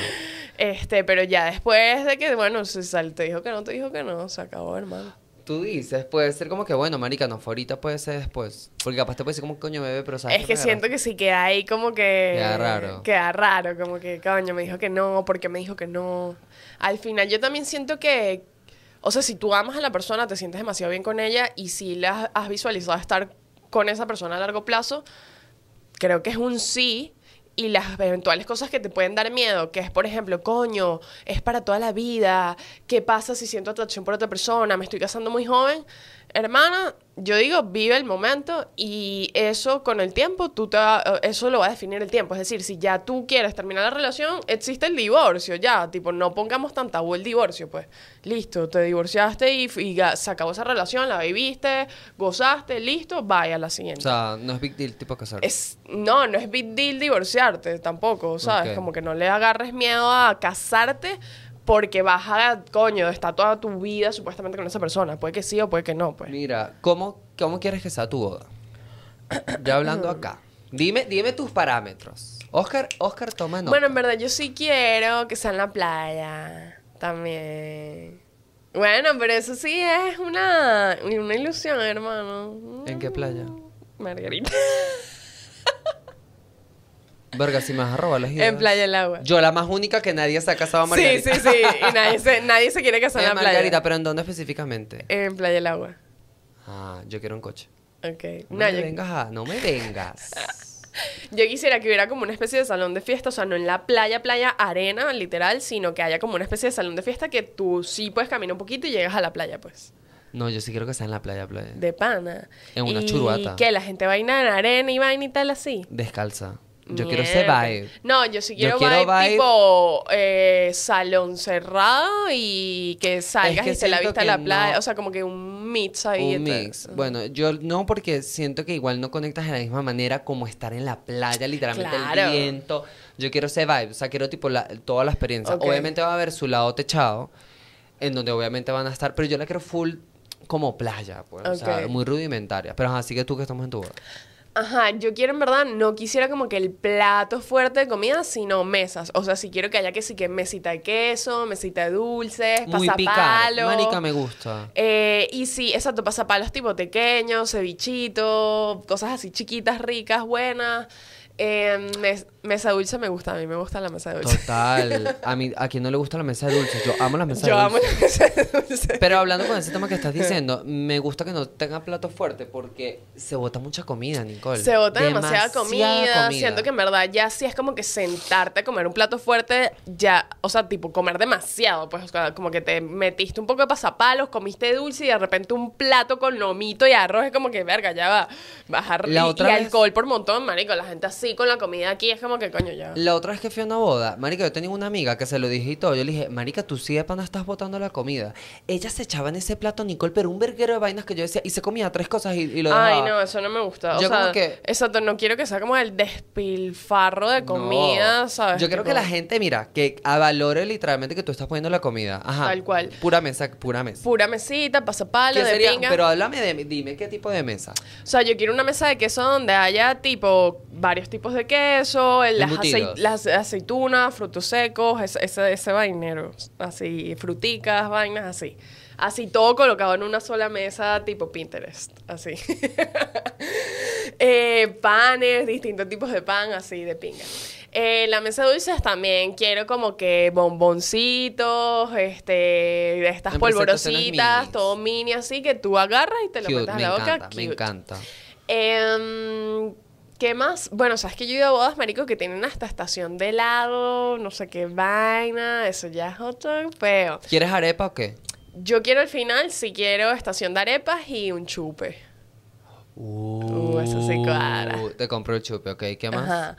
Este, pero ya después de que, bueno, se te dijo que no, te dijo que no, se acabó, hermano tú dices, puede ser como que, bueno, marica, no, fue puede ser después. Porque capaz te puede ser como, coño, bebé, pero sabes Es que siento que sí queda ahí como que... Queda raro. Queda raro, como que, coño, me dijo que no, porque me dijo que no. Al final yo también siento que... O sea, si tú amas a la persona, te sientes demasiado bien con ella y si la has visualizado estar con esa persona a largo plazo, creo que es un sí y las eventuales cosas que te pueden dar miedo, que es, por ejemplo, coño, es para toda la vida, ¿qué pasa si siento atracción por otra persona? ¿Me estoy casando muy joven? hermana, yo digo, vive el momento y eso con el tiempo, tú eh, eso lo va a definir el tiempo. Es decir, si ya tú quieres terminar la relación, existe el divorcio, ya, tipo, no pongamos tanta tabú el divorcio, pues listo, te divorciaste y, y se acabó esa relación, la viviste, gozaste, listo, vaya a la siguiente. O sea, no es big deal tipo casarte. Es, no, no es big deal divorciarte tampoco, ¿sabes? Como que no le agarres miedo a casarte porque vas a, coño, está toda tu vida supuestamente con esa persona. Puede que sí o puede que no, pues. Mira, ¿cómo, cómo quieres que sea tu boda? Ya hablando acá. Dime, dime tus parámetros. Oscar, Oscar, toma nota. Bueno, en verdad, yo sí quiero que sea en la playa también. Bueno, pero eso sí es una ilusión, hermano. ¿En qué playa? Margarita. Verga, si me En Playa del Agua. Yo la más única que nadie se ha casado a Margarita. Sí, sí, sí. Y nadie se, quiere casar en, en eh, la Margarita, pero ¿en dónde específicamente? En Playa del Agua. Ah, yo quiero un coche. Ok. No, me vengas No me vengas. Yo quisiera que hubiera como una especie de salón de fiesta, o sea, no en la playa, playa, arena, literal, sino que haya como una especie de salón de fiesta que tú sí puedes caminar un poquito y llegas a la playa, pues. No, yo sí quiero que sea en la playa, playa. De pana. En una y Que la gente vaina en arena y vaina y tal así. Descalza. Yo quiero ese vibe. No, yo sí quiero, vibe, tipo eh, salón cerrado y que salgas y se la vista a la playa. O sea, como que un mix ahí. Un mix. Bueno, yo no porque siento que igual no conectas de la misma manera como estar en la playa, literalmente el viento. Yo quiero ese vibe. O sea, quiero tipo toda la experiencia. Obviamente va a haber su lado techado, en donde obviamente van a estar, pero yo la quiero full como playa, pues. O sea, muy rudimentaria. Pero así que tú que estamos en tu boda. Ajá, yo quiero en verdad, no quisiera como que el plato fuerte de comida, sino mesas. O sea, si quiero que haya que sí que mesita de queso, mesita de dulces, Muy pasapalos. me gusta. Eh, y sí, exacto, pasapalos tipo pequeños, cevichito, cosas así chiquitas, ricas, buenas. Em, mesa dulce me gusta, a mí me gusta la mesa dulce. Total. A mí, quien no le gusta la mesa dulce, yo amo la mesa dulce Yo amo la mesa dulce. Pero hablando con ese tema que estás diciendo, me gusta que no tenga plato fuerte porque se bota mucha comida, Nicole. Se bota demasiada, comida. Siento que en verdad ya si es como que sentarte a comer un plato fuerte, ya, o sea, tipo comer demasiado, pues como que te metiste un poco de pasapalos, comiste dulce y de repente un plato con lomito y arroz es como que verga, ya va, bajar la alcohol por montón, la gente así con la comida aquí, es como que coño ya. La otra vez que fui a una boda, Marica, yo tenía una amiga que se lo dije y todo. Yo le dije, Marica, tú sí de pana estás botando la comida. Ella se echaba en ese plato, Nicole, pero un verguero de vainas que yo decía, y se comía tres cosas y, lo dejaba. Ay, no, eso no me gusta. o sea, que. Exacto, no quiero que sea como el despilfarro de comida, ¿sabes? Yo creo que la gente, mira, que avalore literalmente que tú estás poniendo la comida. Ajá. Tal cual. Pura mesa, pura mesa. Pura mesita, pasapalo, de Pero háblame de, dime qué tipo de mesa. O sea, yo quiero una mesa de queso donde haya tipo varios tipos de queso, las, aceitunas, frutos secos, ese, vainero, así, fruticas, vainas, así. Así todo colocado en una sola mesa tipo Pinterest, así. Eh, panes, distintos tipos de pan, así de pinga. Eh, la mesa de dulces también quiero como que bomboncitos, este, estas ah, polvorositas, todo mini así que tú agarras y te lo metas metes a la boca. Encanta, Me encanta. Em, ¿Qué más? Bueno, sabes que yo he ido a bodas, marico, que tienen hasta estación de helado, no sé qué vaina, eso ya es otro feo. ¿Quieres arepa o qué? Yo quiero al final, si quiero estación de arepas y un chupe. Uh, uh eso sí uh, claro. Te compro el chupe, ok, ¿qué más? Ajá.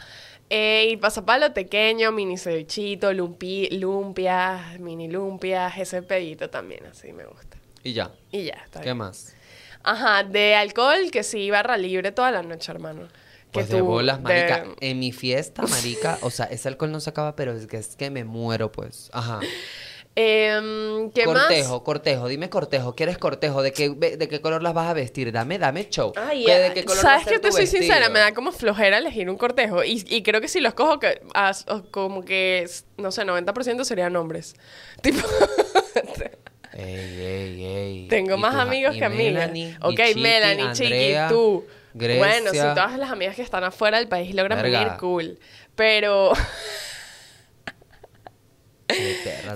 Eh, y pasapalo pequeño, mini cevichito, lumpi, lumpias, mini lumpias, ese pedito también, así me gusta. Y ya. Y ya, está ¿Qué más? Ajá, de alcohol, que sí, barra libre toda la noche, hermano. Pues de bolas, marica. En mi fiesta, marica, o sea, ese alcohol no se acaba, pero es que es que me muero, pues. Ajá. Em, ¿Qué más? cortejo, cortejo. dime cortejo, ¿quieres cortejo? ¿De qué, ¿De qué color las vas a vestir? Dame, dame show. Ah, Sabes que te soy sincera, me da como flojera elegir un cortejo. Y, creo que si los cojo, que, como que, no sé, 90% serían hombres. Tipo. ey, Tengo más amigos que amigas. Ok, Melanie, Chiqui, tú. Bueno, si todas las amigas que están afuera del país logran venir, cool. Pero.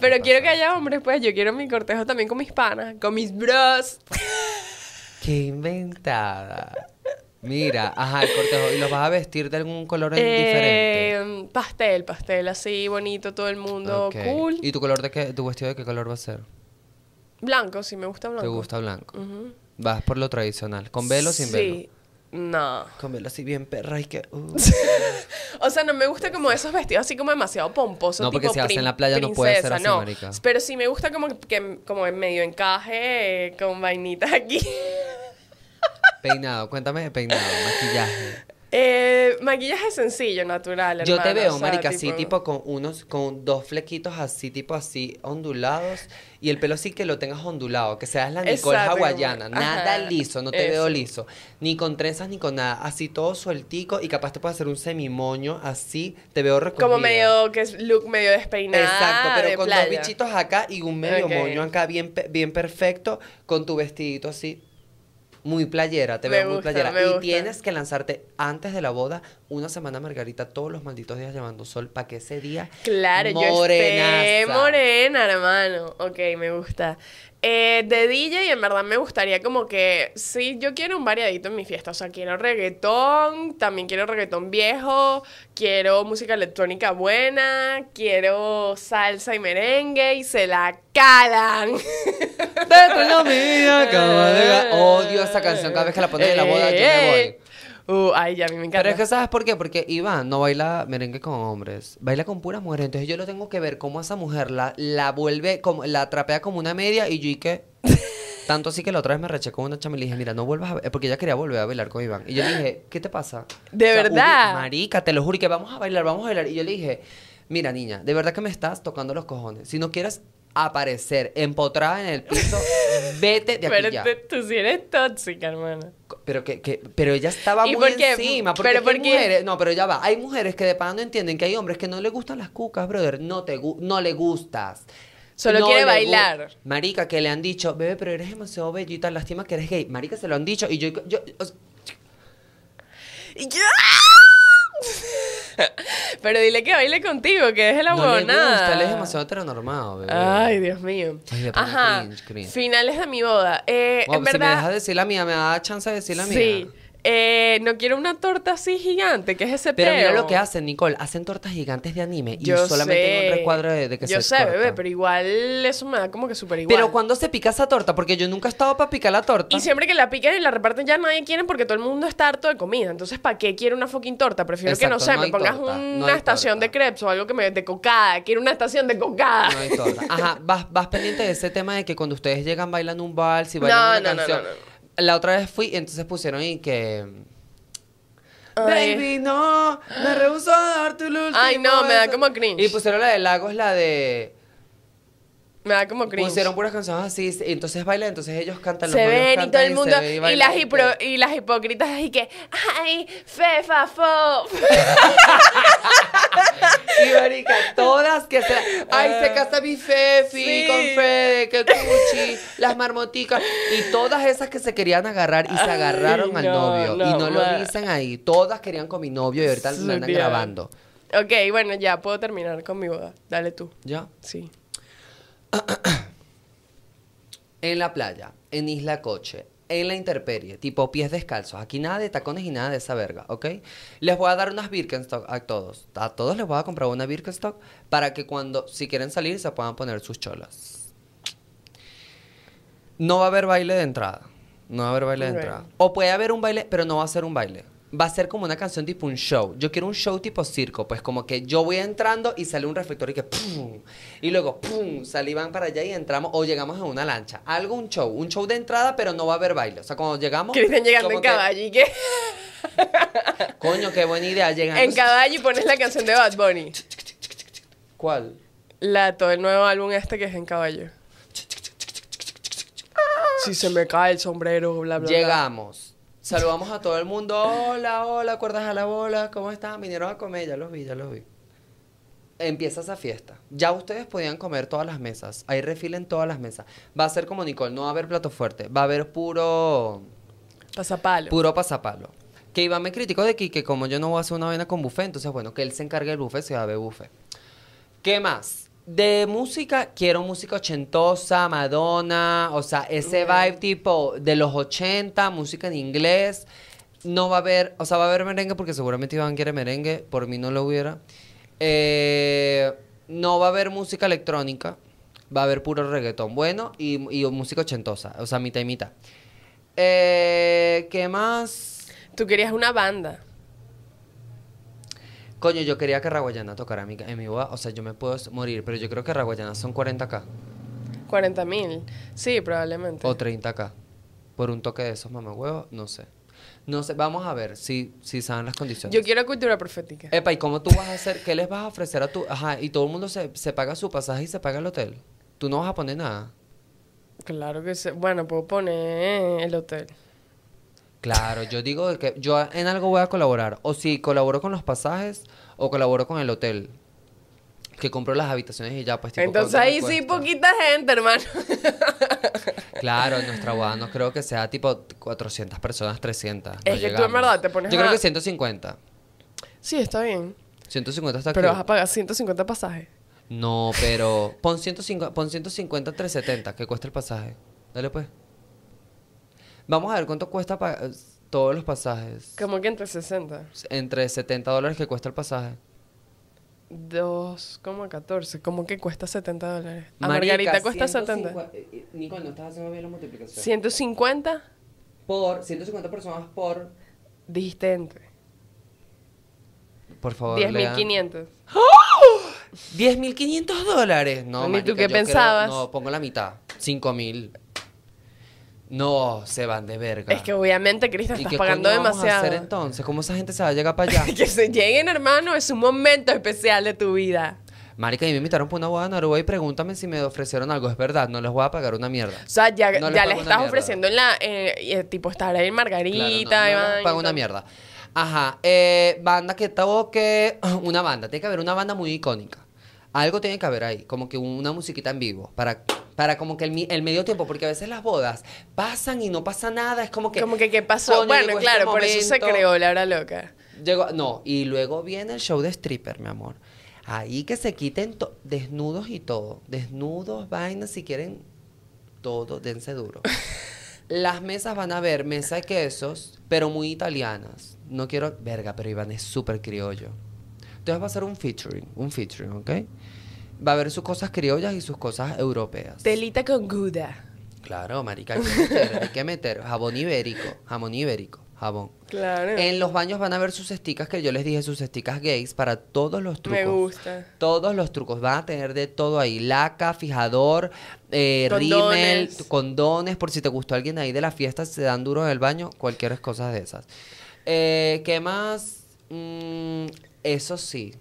Pero quiero que haya hombres, pues. Yo quiero mi cortejo también con mis panas, con mis bros. Qué inventada. Mira, ajá, el cortejo. ¿Y los vas a vestir de algún color eh, diferente? Pastel, pastel, así, bonito, todo el mundo, cool. ¿Y tu color de qué, tu vestido de qué color va a ser? Blanco, sí, me gusta blanco. ¿Te gusta blanco? Vas por lo tradicional, con velo sin velo. No. Comelo así bien perra y que. Uh. o sea, no me gusta como esos vestidos así como demasiado pomposos. No, porque si en la playa no puede ser así, Pero sí me gusta como que como en medio encaje, con vainitas aquí. Peinado, cuéntame de peinado, maquillaje. Eh, maquillaje sencillo, natural. Yo te veo, marica, así, tipo con unos, con dos flequitos así, tipo así, ondulados. Y el pelo sí que lo tengas ondulado, que seas la Nicole hawaiana. Nada liso, no te veo liso. Ni con trenzas ni con nada. Así todo sueltico y capaz te puedes hacer un semimoño así, te veo recogida. Como medio, que es look medio despeinado. Exacto, pero con dos bichitos acá y un medio moño acá bien, bien perfecto, con tu vestidito así muy playera, te veo muy playera. y tienes que lanzarte antes de la boda una semana, Margarita, todos los malditos días llevando sol para que ese día. Claro, yo morena, hermano. Ok, me gusta. Eh, de DJ, en verdad me gustaría como que, sí, yo quiero un variadito en mi fiesta, o sea, quiero reggaetón, también quiero reggaetón viejo, quiero música electrónica buena, quiero salsa y merengue y se la calan. odio esa canción cada vez que la pones en la boda, yo me eh, Uh, ay, ya a mí me encanta. Pero es que ¿sabes por qué? Porque Iván no baila merengue con hombres, baila con puras mujeres. Entonces yo lo tengo que ver cómo esa mujer la, la vuelve, como, la trapea como una media y yo y que Tanto así que la otra vez me reché una chama y le dije, mira, no vuelvas a... porque ella quería volver a bailar con Iván. Y yo le dije, ¿qué te pasa? De verdad. marica, te lo juro que vamos a bailar, vamos a bailar. Y yo le dije, mira, niña, de verdad que me estás tocando los cojones. Si no quieres aparecer empotrada en el piso, vete de aquí Pero tú sí eres tóxica, hermano Pero que, pero ella estaba muy encima. Porque pero mujeres, no, pero ya va. Hay mujeres que de pan no entienden que hay hombres que no le gustan las cucas, brother. No te no le gustas. Solo quiere bailar. Marica, que le han dicho, bebé, pero eres demasiado bellita, lástima que eres gay. Marica, se lo han dicho y yo... yo, yo... Pero dile que baile contigo, que deje la no le es demasiado heteronormado, bebé. Ay, Dios mío. Ajá. Finales de mi boda. Eh, en si me dejas decir la mía, me da chance de decir la mía. Sí eh, no quiero una torta así gigante, que es ese Pero mira lo que hacen, Nicole. Hacen tortas gigantes de anime yo solamente sé. un recuadro de, que yo Yo sé, bebé, pero igual eso me da como que súper igual. Pero cuando se pica esa torta, porque yo nunca he estado para picar la torta. Y siempre que la pican y la reparten ya nadie quiere porque todo el mundo está harto de comida. Entonces, ¿para qué quiero una fucking torta? Prefiero que no sé, me pongas una estación de crepes o algo que me de cocada. Quiero una estación de cocada. No torta. Ajá, vas, vas pendiente de ese tema de que cuando ustedes llegan bailan un vals y bailan una canción. no, no, no la otra vez fui y entonces pusieron y que... Baby, no, me rehuso a dar tu último Ay, no, me da como cringe. Y pusieron la de Lagos, la de me da como pues cringe. Pusieron puras canciones así, entonces bailan, entonces ellos cantan. Se ven y todo el mundo, y, las y, hipócritas así que, ¡ay, fefa, fo! y marica, todas que se, ¡ay, se ah. casa mi Fefi con Fede, que Cuchi, las marmoticas! Y todas esas que se querían agarrar y se agarraron al novio. y no lo dicen ahí, todas querían con mi novio y ahorita lo andan grabando. Ok, bueno, ya puedo terminar con mi boda. Dale tú. ¿Ya? Sí en la playa, en Isla Coche, en la interperie, tipo pies descalzos. Aquí nada de tacones y nada de esa verga, ¿ok? Les voy a dar unas Birkenstock a todos. A todos les voy a comprar una Birkenstock para que cuando, si quieren salir, se puedan poner sus cholas. No va a haber baile de entrada. No va a haber baile de entrada. O puede haber un baile, pero no va a ser un baile va a ser como una canción tipo un show. Yo quiero un show tipo circo, pues como que yo voy entrando y sale un reflector y que ¡pum! Y luego ¡pum! Salí van para allá y entramos o llegamos a una lancha. Algo, un show. Un show de entrada, pero no va a haber baile. O sea, cuando llegamos... dicen llegando en caballo y Coño, qué buena idea llegando. En caballo y pones la canción de Bad Bunny. ¿Cuál? La, todo el nuevo álbum este que es en caballo. Si se me cae el sombrero, bla, bla, Llegamos. Saludamos a todo el mundo. Hola, hola, cuerdas a la bola. ¿Cómo están? Vinieron a comer. Ya los vi, ya los vi. Empieza esa fiesta. Ya ustedes podían comer todas las mesas. Hay refil en todas las mesas. Va a ser como Nicole. No va a haber plato fuerte. Va a haber puro... Pasapalo. Puro pasapalo. Que Iván me criticó de aquí, que como yo no voy a hacer una avena con buffet, entonces bueno, que él se encargue del buffet, se va a ver buffet. ¿Qué más? De música, quiero música ochentosa, Madonna, o sea, ese vibe tipo de los 80, música en inglés. No va a haber, o sea, va a haber merengue porque seguramente Iván quiere merengue, por mí no lo hubiera. Eh, no va a haber música electrónica, va a haber puro reggaetón bueno y, música ochentosa, o sea, mitad y eh, mitad. ¿Qué más? Tú querías una banda. Coño, yo quería que Raguayana tocara en mi, en boda. O sea, yo me puedo morir, pero yo creo que Raguayana son 40k. 40 mil. Sí, probablemente. O 30k. Por un toque de esos huevos, no sé. No sé, vamos a ver si, si saben las condiciones. Yo quiero cultura profética. Epa, ¿y cómo tú vas a hacer? ¿Qué les vas a ofrecer a tu...? Ajá, y todo el mundo se, se paga su pasaje y se paga el hotel. Tú no vas a poner nada. Claro que sí. Bueno, puedo poner el hotel. Claro, yo digo que yo en algo voy a colaborar. O si colaboro con los pasajes o colaboro con el hotel. Que compro las habitaciones y ya, pues. Tipo, Entonces ahí sí, poquita gente, hermano. Claro, en nuestra boda no creo que sea tipo 400 personas, 300. es que tú en verdad te pones. Yo creo que 150. Sí, está bien. 150 está Pero vas a pagar 150 pasajes. No, pero. Pon, 150, pon 150, 370 que cuesta el pasaje. Dale pues. Vamos a ver cuánto cuesta todos los pasajes. Como que entre 60. Entre 70 dólares que cuesta el pasaje. 2,14. ¿Cómo que cuesta 70 dólares? A Margarita cuesta 150, 70. Nicole, no estás haciendo bien la multiplicación. 150 por 150 personas por distante. Por favor, 10.500. 10.500 dólares. No, Margarita. tú qué pensabas? no, pongo la mitad. 5.000. No, se van de verga. Es que obviamente, Cristo estás pagando coño vamos demasiado. a hacer entonces? ¿Cómo esa gente se va a llegar para allá? que se lleguen, hermano, es un momento especial de tu vida. Marica, y me invitaron por una boda en Noruega y pregúntame si me ofrecieron algo. Es verdad, no les voy a pagar una mierda. O sea, ya, estás ofreciendo en la. Eh, eh, tipo, estar ahí en Margarita. no, una mierda. Ajá, eh, banda que toque. Una banda, tiene que haber una banda muy icónica. Algo tiene que haber ahí, como que una musiquita en vivo para para como que el, medio tiempo, porque a veces las bodas pasan y no pasa nada, es como que... Como que qué pasó. Bueno, claro, este por eso se creó la hora loca. Llegó, no, y luego viene el show de stripper, mi amor. Ahí que se quiten desnudos y todo. Desnudos, vainas, si quieren todo, dense duro. Las mesas van a ver mesa de quesos, pero muy italianas. No quiero... Verga, pero Iván es súper criollo. Entonces va a ser un featuring, un featuring, ¿ok? va a haber sus cosas criollas y sus cosas europeas. Telita con gouda. Claro, marica, hay que meter, jabón ibérico, jamón ibérico, jabón. Claro. En los baños van a ver sus esticas que yo les dije, sus esticas gays para todos los trucos. Me gusta. Todos los trucos. Van a tener de todo ahí. Laca, fijador, eh, rímel, condones. Por si te gustó alguien ahí de la fiesta, se dan duro en el baño, cualquier cosa de esas. Eh, ¿Qué más? Mm, eso sí,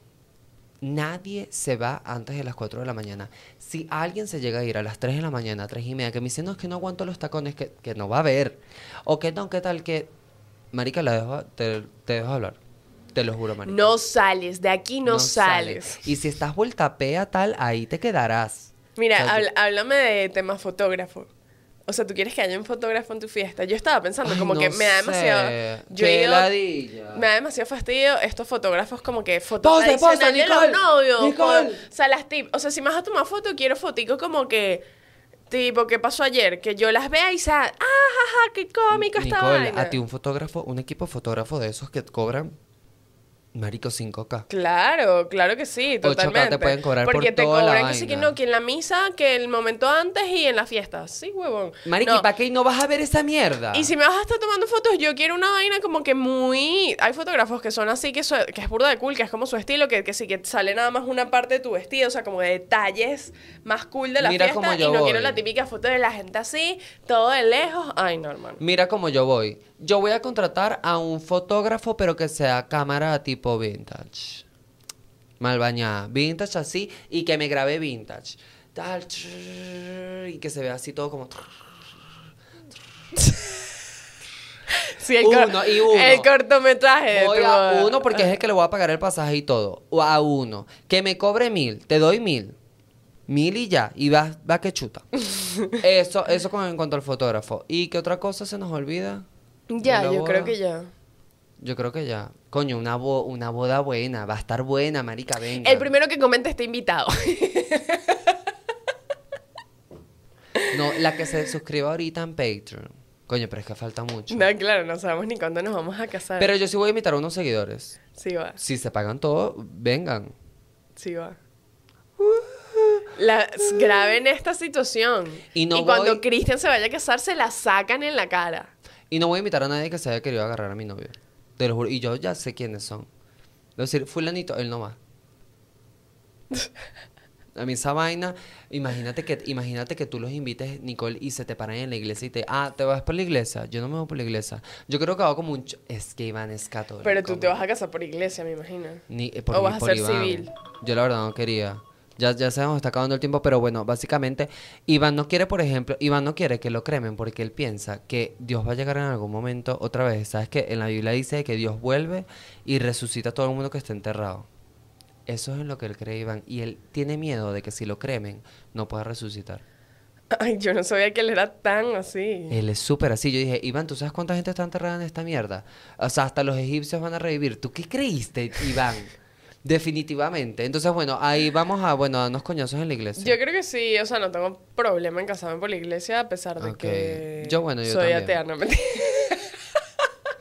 Nadie se va antes de las 4 de la mañana. Si alguien se llega a ir a las 3 de la mañana, 3 y media, que me dice, no, es que no aguanto los tacones, que, no va a ver. O que no, qué tal, que... Marica, la te, dejo hablar. Te lo juro, Marica. No sales, de aquí no, sales. Y si estás vuelta pea tal, ahí te quedarás. Mira, háblame de tema fotógrafo. O sea, tú quieres que haya un fotógrafo en tu fiesta. Yo estaba pensando, como que me da demasiado. Yo me da demasiado fastidio estos fotógrafos, como que fotos de los novios. Nicole. O, sea, las O sea, si me vas a tomar foto, quiero fotico como que. Tipo, ¿qué pasó ayer? Que yo las vea y sea, ¡ah, ja, ja! qué cómico estaba. a ti un fotógrafo, un equipo fotógrafo de esos que cobran Marico 5K. Claro, claro que sí, totalmente. te pueden cobrar Porque te cobran que que no, que en la misa, que el momento antes y en la fiesta Sí, huevón. Marico, ¿y para qué no vas a ver esa mierda? Y si me vas a estar tomando fotos, yo quiero una vaina como que muy. Hay fotógrafos que son así, que, es burda de cool, que es como su estilo, que, que sí que sale nada más una parte de tu vestido, o sea, como detalles más cool de la fiesta. y no quiero la típica foto de la gente así, todo de lejos. Ay, normal. Mira cómo yo voy. Yo voy a contratar a un fotógrafo, pero que sea cámara tipo vintage. Mal bañada. Vintage así y que me grabé vintage. Tal, y que se vea así todo como. el uno y uno. El cortometraje. Voy a uno porque es el que le voy a pagar el pasaje y todo. O a uno. Que me cobre mil. Te doy mil. Mil y ya. Y va, va que chuta. eso, eso en cuanto al fotógrafo. ¿Y qué otra cosa se nos olvida? Ya, yo creo que ya. Yo creo que ya. Coño, una, una boda buena, va a estar buena, marica, venga. El primero que comente está invitado. No, la que se suscriba ahorita en Patreon. Coño, pero es que falta mucho. No, claro, no sabemos ni cuándo nos vamos a casar. Pero yo sí voy a invitar a unos seguidores. Sí va. Si se pagan todo, vengan. Sí va. Las graben esta situación. Y, cuando Cristian se vaya a casar, se la sacan en la cara. Y no voy a invitar a nadie que se haya querido agarrar a mi novio. Te lo juro. Y yo ya sé quiénes son. Es decir, fulanito, él no va. A mí esa vaina, imagínate que, imagínate que tú los invites, Nicole, y se te paran en la iglesia y te, ah, te vas por la iglesia. Yo no me voy por la iglesia. Yo creo que hago como un... Es que Iván es católico. Pero tú te vas a casar por iglesia, me imagino. Ni- eh, o vas a ser civil. Yo la verdad no quería. Ya, ya sabemos está acabando el tiempo, pero bueno, básicamente, Iván no quiere, por ejemplo, Iván no quiere que lo cremen porque él piensa que Dios va a llegar en algún momento otra vez. ¿Sabes que En la Biblia dice que Dios vuelve y resucita a todo el mundo que está enterrado. Eso es en lo que él cree, Iván. Y él tiene miedo de que si lo cremen, no pueda resucitar. Ay, yo no sabía que él era tan así. Él es súper así. Yo dije, Iván, ¿tú sabes cuánta gente está enterrada en esta mierda? O sea, hasta los egipcios van a revivir. ¿Tú qué creíste, Iván? Definitivamente. Entonces, bueno, ahí vamos a, bueno, a darnos coñazos en la iglesia. Yo creo que sí, o sea, no tengo problema en casarme por la iglesia a pesar de que yo, bueno, yo soy también. no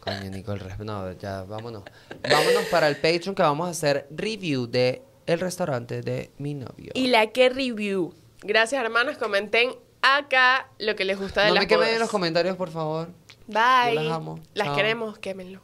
Coño, Nicole, no, ya, vámonos. Vámonos para el Patreon que vamos a hacer review de el restaurante de mi novio. Y la que review. Gracias, hermanos Comenten acá lo que les gusta de no me quemen en los comentarios, por favor. Bye. las queremos, quémenlo.